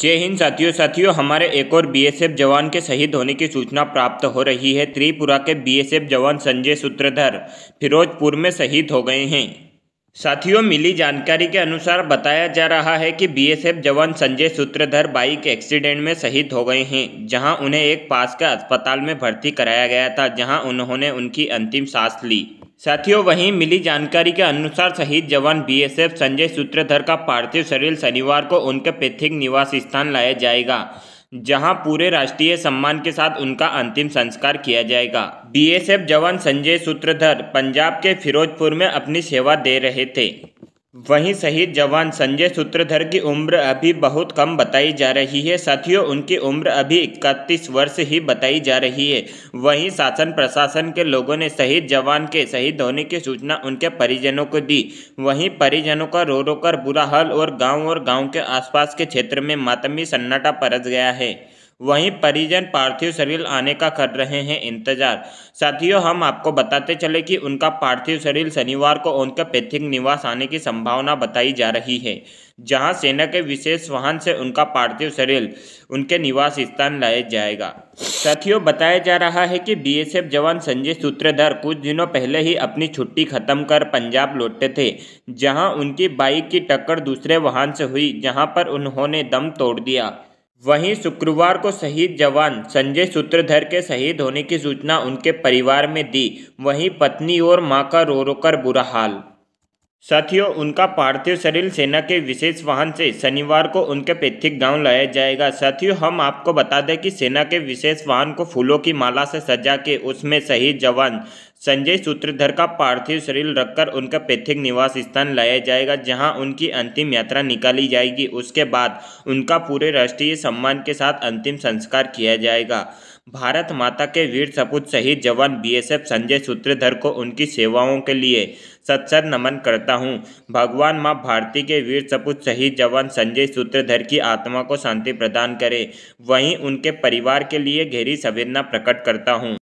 जय हिंद साथियों साथियों हमारे एक और बीएसएफ जवान के शहीद होने की सूचना प्राप्त हो रही है त्रिपुरा के बीएसएफ जवान संजय सूत्रधर फिरोजपुर में शहीद हो गए हैं साथियों मिली जानकारी के अनुसार बताया जा रहा है कि बीएसएफ जवान संजय सूत्रधर बाइक एक्सीडेंट में शहीद हो गए हैं जहां उन्हें एक पास का अस्पताल में भर्ती कराया गया था जहां उन्होंने उनकी अंतिम सांस ली साथियों वहीं मिली जानकारी के अनुसार शहीद जवान बीएसएफ संजय सूत्रधर का पार्थिव शरीर शनिवार को उनके पैथिक निवास स्थान लाया जाएगा जहां पूरे राष्ट्रीय सम्मान के साथ उनका अंतिम संस्कार किया जाएगा बीएसएफ जवान संजय सूत्रधर पंजाब के फिरोजपुर में अपनी सेवा दे रहे थे वहीं शहीद जवान संजय सूत्रधर की उम्र अभी बहुत कम बताई जा रही है साथियों उनकी उम्र अभी इकतीस वर्ष ही बताई जा रही है वहीं शासन प्रशासन के लोगों ने शहीद जवान के शहीद होने की सूचना उनके परिजनों को दी वहीं परिजनों का रो रो कर बुरा हाल और गांव और गांव के आसपास के क्षेत्र में मातमी सन्नाटा परस गया है वहीं परिजन पार्थिव शरीर आने का कर रहे हैं इंतजार साथियों हम आपको बताते चले कि उनका पार्थिव शरीर शनिवार को उनके पैथिक निवास आने की संभावना बताई जा रही है जहां सेना के विशेष वाहन से उनका पार्थिव शरीर उनके निवास स्थान लाया जाएगा साथियों बताया जा रहा है कि बीएसएफ जवान संजय सूत्रधार कुछ दिनों पहले ही अपनी छुट्टी खत्म कर पंजाब लौटे थे जहाँ उनकी बाइक की टक्कर दूसरे वाहन से हुई जहाँ पर उन्होंने दम तोड़ दिया वहीं शुक्रवार को शहीद जवान संजय सूत्रधर के शहीद होने की सूचना उनके परिवार में दी वहीं पत्नी और मां का रो रो कर बुरा हाल साथियों उनका पार्थिव शरीर सेना के विशेष वाहन से शनिवार को उनके पैतृक गांव लाया जाएगा साथियों हम आपको बता दें कि सेना के विशेष वाहन को फूलों की माला से सजा के उसमें शहीद जवान संजय सूत्रधर का पार्थिव शरीर रखकर उनका पैथिक निवास स्थान लाया जाएगा जहां उनकी अंतिम यात्रा निकाली जाएगी उसके बाद उनका पूरे राष्ट्रीय सम्मान के साथ अंतिम संस्कार किया जाएगा भारत माता के वीर सपूत शहीद जवान बीएसएफ संजय सूत्रधर को उनकी सेवाओं के लिए सत्सद नमन करता हूं भगवान मां भारती के वीर सपूत शहीद जवान संजय सूत्रधर की आत्मा को शांति प्रदान करे वहीं उनके परिवार के लिए गहरी संवेदना प्रकट करता हूं